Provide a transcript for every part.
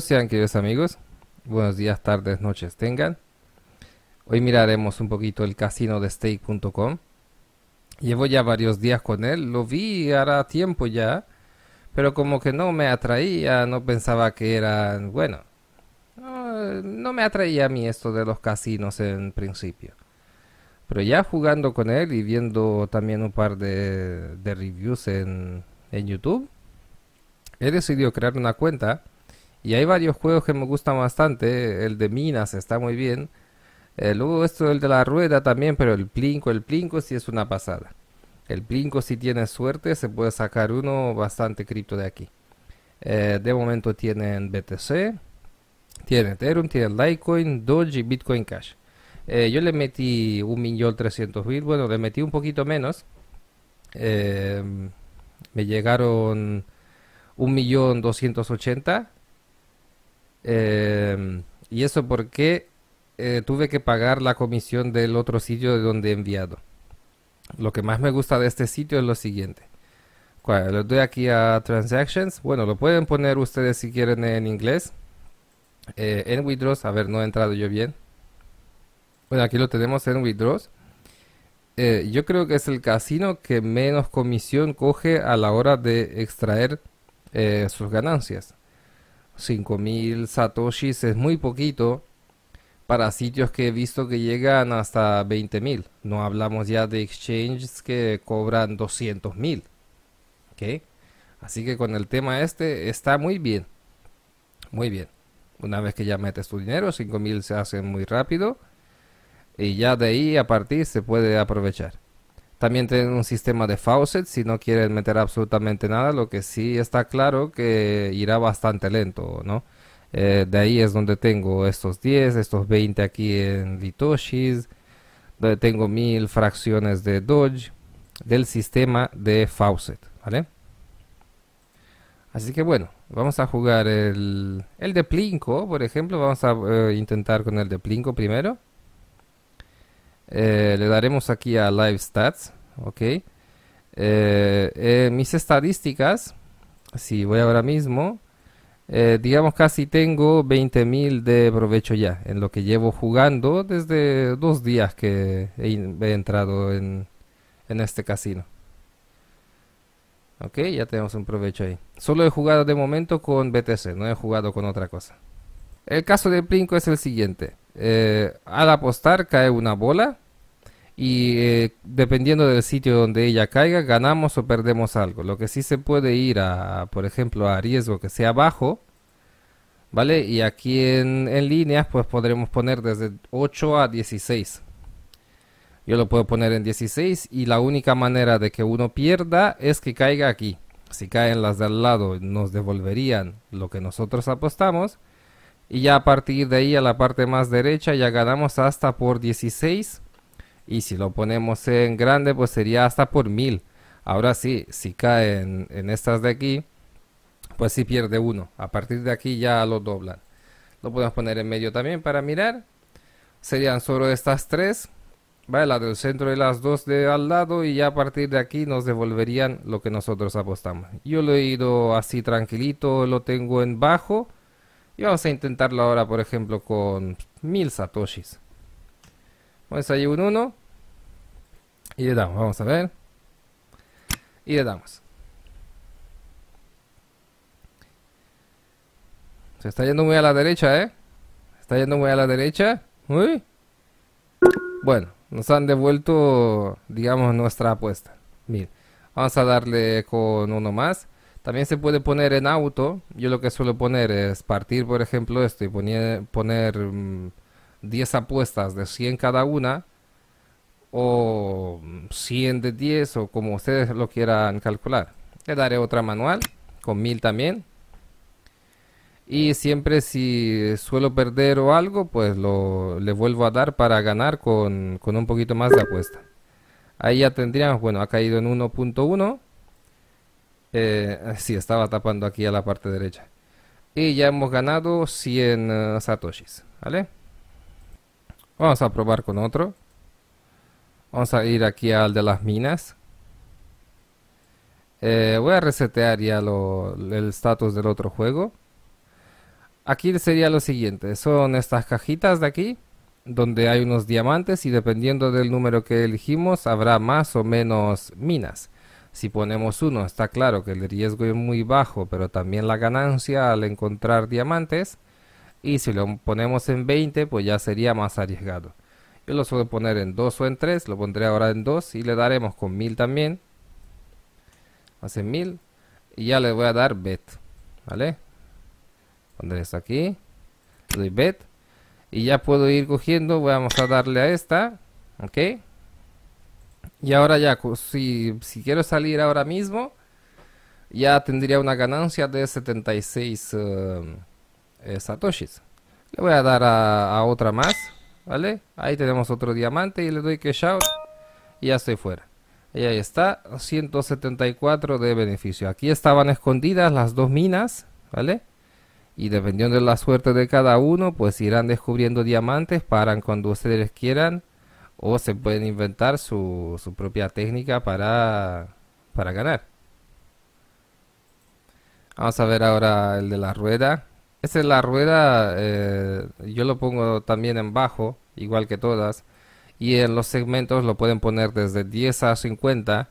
sean queridos amigos, buenos días, tardes, noches tengan. Hoy miraremos un poquito el casino de stake.com. Llevo ya varios días con él, lo vi hará tiempo ya, pero como que no me atraía, no pensaba que eran, bueno, no, me atraía a mí esto de los casinos en principio. Pero ya jugando con él y viendo también un par de, de reviews en, en YouTube, he decidido crear una cuenta y hay varios juegos que me gustan bastante. El de Minas está muy bien. Eh, luego esto el de la rueda también, pero el Plinko, el Plinko sí es una pasada. El Plinko si tienes suerte se puede sacar uno bastante cripto de aquí. Eh, de momento tienen BTC, tienen Ethereum, tienen Litecoin, Doge y Bitcoin Cash. Eh, yo le metí un millón trescientos mil, bueno, le metí un poquito menos. me llegaron un millón doscientos ochenta Em, y eso porque eh, tuve que pagar la comisión del otro sitio de donde he enviado. Lo que más me gusta de este sitio es lo siguiente. Cuando doy aquí a Transactions, bueno, lo pueden poner ustedes si quieren en inglés. Eh, en Withdraws, a ver, no he entrado yo bien. Bueno, aquí lo tenemos en Withdraws. Eh, yo creo que es el casino que menos comisión coge a la hora de extraer sus ganancias. 5000 satoshis es muy poquito para sitios que he visto que llegan hasta 20.000. No hablamos ya de exchanges que cobran 200.000. ¿Ok? Así que con el tema este está muy bien. Muy bien. Una vez que ya metes tu dinero, 5.000 se hacen muy rápido. Y ya de ahí a partir se puede aprovechar. También tienen un sistema de faucet. si no quieren meter absolutamente nada, lo que sí está claro que irá bastante lento, ¿no? Eh, de ahí es donde tengo estos 10, estos 20 aquí en Litoshis, donde tengo mil fracciones de Dodge del sistema de faucet, ¿vale? Así que bueno, vamos a jugar el, de Plinko, por ejemplo, vamos a eh, intentar con el de Plinko primero. Eh, le daremos aquí a Live Stats, ¿ok? Eh, eh, mis estadísticas, si voy ahora mismo, digamos casi tengo 20.000 de provecho ya, en lo que llevo jugando desde dos días que he, entrado en, este casino. Ok, ya tenemos un provecho ahí. Solo he jugado de momento con BTC, no he jugado con otra cosa. El caso de Plinko es el siguiente. Eh, al apostar cae una bola y eh, dependiendo del sitio donde ella caiga, ganamos o perdemos algo. Lo que sí se puede ir a, por ejemplo, a riesgo que sea bajo, ¿vale? Y aquí en, en líneas, pues podremos poner desde 8 a 16. Yo lo puedo poner en 16 y la única manera de que uno pierda es que caiga aquí. Si caen las de al lado nos devolverían lo que nosotros apostamos y ya a partir de ahí a la parte más derecha ya ganamos hasta por 16 y si lo ponemos en grande pues sería hasta por 1000 ahora sí, si caen en, estas de aquí pues si sí pierde uno a partir de aquí ya lo doblan lo podemos poner en medio también para mirar serían solo estas tres ¿vale? la del centro y las dos de al lado y ya a partir de aquí nos devolverían lo que nosotros apostamos yo lo he ido así tranquilito lo tengo en bajo y vamos a intentarlo ahora, por ejemplo, con mil satoshis. Vamos ahí un 1. Y le damos, vamos a ver. Y le damos. Se está yendo muy a la derecha, ¿eh? Está yendo muy a la derecha. Uy. Bueno, nos han devuelto, digamos, nuestra apuesta. Mil. Vamos a darle con uno más. También se puede poner en auto. Yo lo que suelo poner es partir, por ejemplo, esto y poner 10 mm, apuestas de 100 cada una o 100 mm, de 10 o como ustedes lo quieran calcular. Le daré otra manual con 1000 también. Y siempre si suelo perder o algo, pues lo, le vuelvo a dar para ganar con, con un poquito más de apuesta. Ahí ya tendríamos, bueno, ha caído en 1.1 eh, si estaba tapando aquí a la parte derecha. Y ya hemos ganado 100 eh, satoshis, ¿vale? Vamos a probar con otro. Vamos a ir aquí al de las minas. Eh, voy a resetear ya el status del otro juego. Aquí sería lo siguiente. Son estas cajitas de aquí. Donde hay unos diamantes. Y dependiendo del número que elegimos. Habrá más o menos minas. Si ponemos uno, está claro que el riesgo es muy bajo, pero también la ganancia al encontrar diamantes. Y si lo ponemos en 20, pues ya sería más arriesgado. Yo lo suelo poner en 2 o en 3, lo pondré ahora en 2 y le daremos con 1000 también. Hace 1000 y ya le voy a dar bet, ¿vale? Pondré esto aquí, le doy bet y ya puedo ir cogiendo, vamos a darle a esta, ¿ok? Y ahora ya, si, quiero salir ahora mismo, ya tendría una ganancia de 76 eh, eh, satoshis. Le voy a dar a, otra más, ¿vale? Ahí tenemos otro diamante y le doy que shout y ya estoy fuera. Y ahí está, 174 de beneficio. Aquí estaban escondidas las dos minas, ¿vale? Y dependiendo de la suerte de cada uno, pues irán descubriendo diamantes, paran cuando ustedes quieran o se pueden inventar su, su propia técnica para, ganar. Vamos a ver ahora el de la rueda. Esta es la rueda, eh, yo lo pongo también en bajo, igual que todas. Y en los segmentos lo pueden poner desde 10 a 50.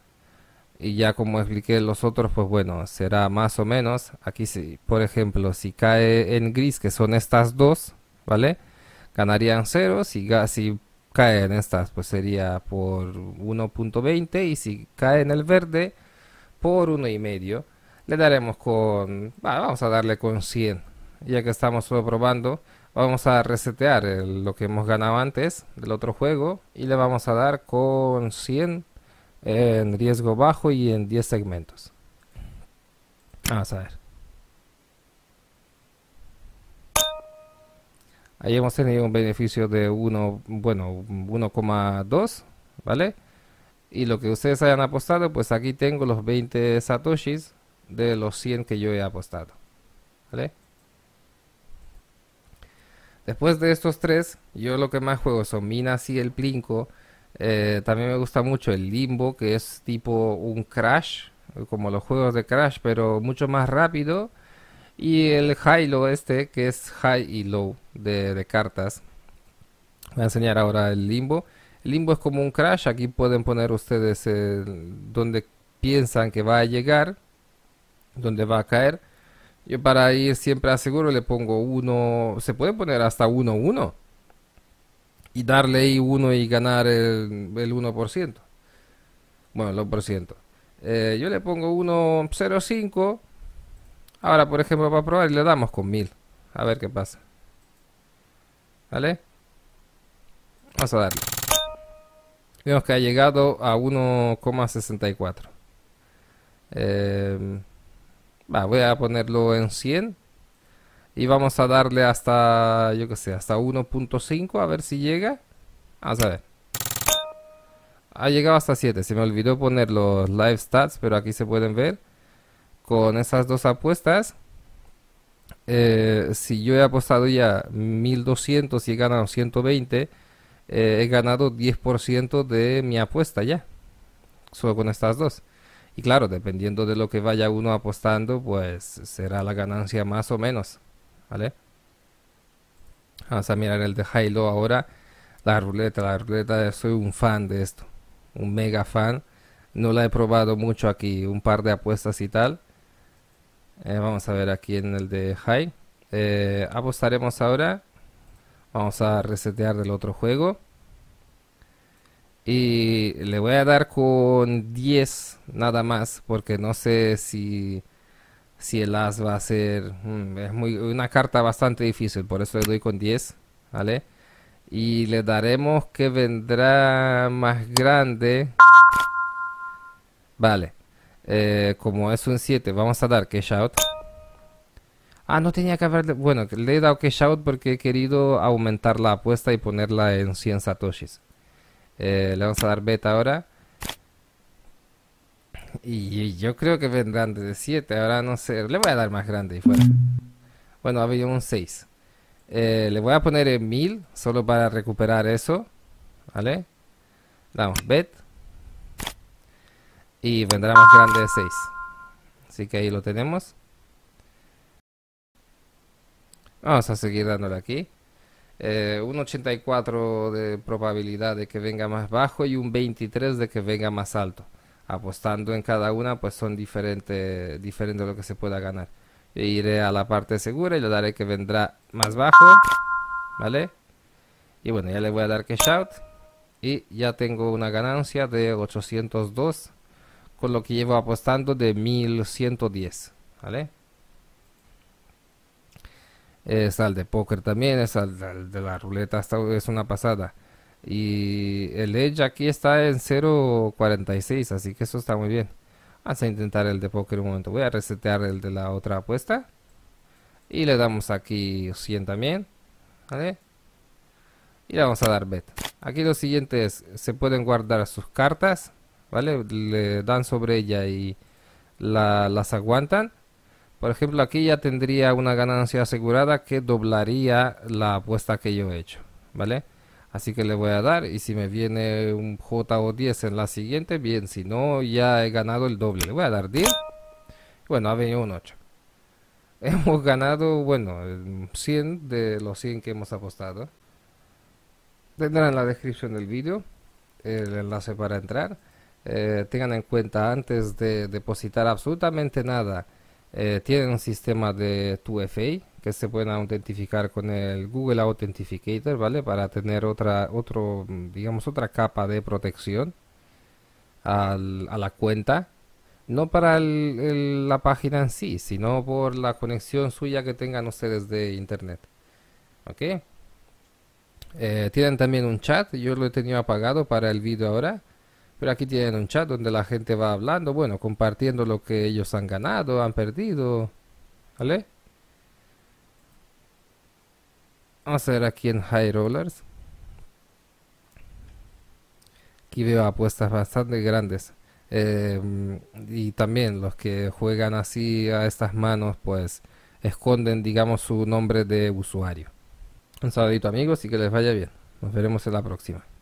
Y ya como expliqué los otros, pues bueno, será más o menos. Aquí, si, por ejemplo, si cae en gris, que son estas dos, ¿vale? Ganarían 0. si cae en estas, pues sería por 1.20 y si cae en el verde, por 1.5. Le daremos con, vamos a darle con 100. Ya que estamos probando, vamos a resetear lo que hemos ganado antes del otro juego y le vamos a dar con 100 en riesgo bajo y en 10 segmentos. Vamos a ver. Ahí hemos tenido un beneficio de bueno, 1,2, ¿vale? Y lo que ustedes hayan apostado, pues aquí tengo los 20 satoshis de los 100 que yo he apostado, Después de estos tres, yo lo que más juego son Minas y el plinco eh, también me gusta mucho el Limbo, que es tipo un Crash, como los juegos de Crash, pero mucho más rápido y el high low este, que es High y Low de, cartas. Voy a enseñar ahora el limbo. El limbo es como un crash. Aquí pueden poner ustedes donde piensan que va a llegar, donde va a caer. Yo para ir siempre a seguro le pongo 1. Se puede poner hasta 1-1. Y darle ahí 1 y ganar el, 1%. Bueno, el 1%. Eh, yo le pongo 1.05 Ahora, por ejemplo, para probar le damos con 1000. A ver qué pasa. ¿Vale? Vamos a darle. Vemos que ha llegado a 1,64. Em, voy a ponerlo en 100. Y vamos a darle hasta, yo que sé, hasta 1.5 a ver si llega. Vamos a ver. Ha llegado hasta 7. Se me olvidó poner los live stats, pero aquí se pueden ver con esas dos apuestas, eh, si yo he apostado ya 1200 y he ganado 120, eh, he ganado 10% de mi apuesta ya, solo con estas dos. Y claro, dependiendo de lo que vaya uno apostando, pues será la ganancia más o menos, ¿vale? Vamos a mirar el de Hilo ahora. La ruleta, la ruleta, soy un fan de esto, un mega fan. No la he probado mucho aquí, un par de apuestas y tal. Eh, vamos a ver aquí en el de High. Eh, apostaremos ahora. Vamos a resetear del otro juego. Y le voy a dar con 10 nada más. Porque no sé si, si el as va a ser... Mm, es muy, una carta bastante difícil. Por eso le doy con 10. ¿Vale? Y le daremos que vendrá más grande. Vale. Eh, como es un 7, vamos a dar cash out. Ah, no tenía que haberle... Bueno, le he dado cash out porque he querido aumentar la apuesta y ponerla en 100 satoshis. Eh, le vamos a dar bet ahora. Y yo creo que vendrán de 7, ahora no sé. Le voy a dar más grande y fuera. Bueno, un 6. Eh, le voy a poner en 1000 solo para recuperar eso. ¿Vale? Damos bet y vendrá más grande de 6 así que ahí lo tenemos vamos a seguir dándole aquí eh, un 84 de probabilidad de que venga más bajo y un 23 de que venga más alto apostando en cada una pues son diferentes diferente lo que se pueda ganar iré a la parte segura y le daré que vendrá más bajo vale y bueno ya le voy a dar que shout y ya tengo una ganancia de 802 con lo que llevo apostando de 1110, ¿vale? Está el de póker también, es al de la ruleta, es una pasada. Y el Edge aquí está en 0.46, así que eso está muy bien. Vamos a intentar el de póker un momento. Voy a resetear el de la otra apuesta. Y le damos aquí 100 también. ¿Vale? Y le vamos a dar bet. Aquí lo siguiente es, se pueden guardar sus cartas. ¿vale? Le dan sobre ella y la, las aguantan. Por ejemplo, aquí ya tendría una ganancia asegurada que doblaría la apuesta que yo he hecho, ¿vale? Así que le voy a dar y si me viene un J o 10 en la siguiente, bien, si no, ya he ganado el doble. Le voy a dar 10. Bueno, ha venido un 8. Hemos ganado, bueno, 100 de los 100 que hemos apostado. Tendrán en la descripción del vídeo el enlace para entrar. Eh, tengan en cuenta antes de depositar absolutamente nada, eh, tienen un sistema de 2FA que se pueden autentificar con el Google Authenticator, ¿vale? Para tener otra, otro, digamos, otra capa de protección a la cuenta. No para la página en sí, sino por la conexión suya que tengan ustedes de internet. ¿Ok? Eh, tienen también un chat, yo lo he tenido apagado para el vídeo ahora. Pero aquí tienen un chat donde la gente va hablando, bueno, compartiendo lo que ellos han ganado, han perdido. ¿Vale? Vamos a ver aquí en High Rollers. Aquí veo apuestas bastante grandes. Eh, y también los que juegan así a estas manos, pues esconden, digamos, su nombre de usuario. Un saludito amigos y que les vaya bien. Nos veremos en la próxima.